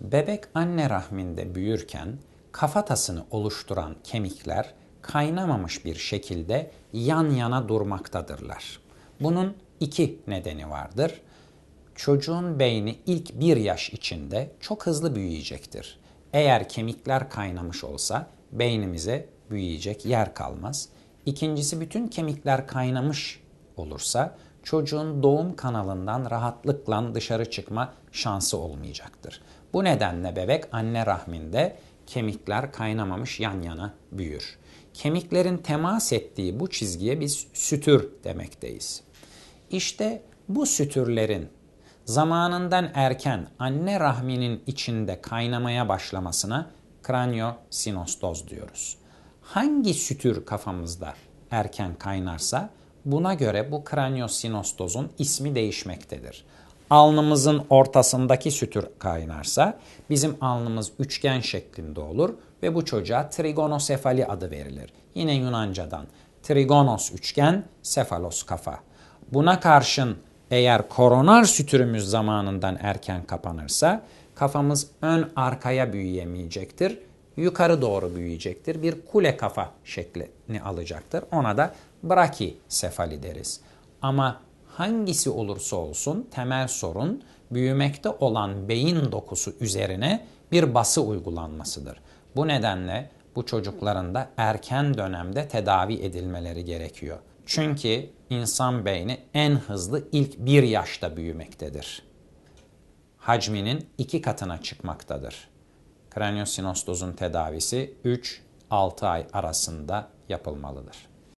Bebek anne rahminde büyürken kafatasını oluşturan kemikler kaynamamış bir şekilde yan yana durmaktadırlar. Bunun iki nedeni vardır. Çocuğun beyni ilk bir yaş içinde çok hızlı büyüyecektir. Eğer kemikler kaynamış olsa beynimize büyüyecek yer kalmaz. İkincisi bütün kemikler kaynamış olursa çocuğun doğum kanalından rahatlıkla dışarı çıkma şansı olmayacaktır. Bu nedenle bebek anne rahminde kemikler kaynamamış yan yana büyür. Kemiklerin temas ettiği bu çizgiye biz sütür demekteyiz. İşte bu sütürlerin zamanından erken anne rahminin içinde kaynamaya başlamasına kranyosinostoz diyoruz. Hangi sütür kafamızda erken kaynarsa Buna göre bu kraniosinostozun ismi değişmektedir. Alnımızın ortasındaki sütür kaynarsa bizim alnımız üçgen şeklinde olur ve bu çocuğa trigonosefali adı verilir. Yine Yunancadan trigonos üçgen, sefalos kafa. Buna karşın eğer koronar sütürümüz zamanından erken kapanırsa kafamız ön arkaya büyüyemeyecektir yukarı doğru büyüyecektir. Bir kule kafa şeklini alacaktır. Ona da brakisefali deriz. Ama hangisi olursa olsun temel sorun büyümekte olan beyin dokusu üzerine bir bası uygulanmasıdır. Bu nedenle bu çocukların da erken dönemde tedavi edilmeleri gerekiyor. Çünkü insan beyni en hızlı ilk bir yaşta büyümektedir. Hacminin iki katına çıkmaktadır. Kraniosinostozun tedavisi 3-6 ay arasında yapılmalıdır.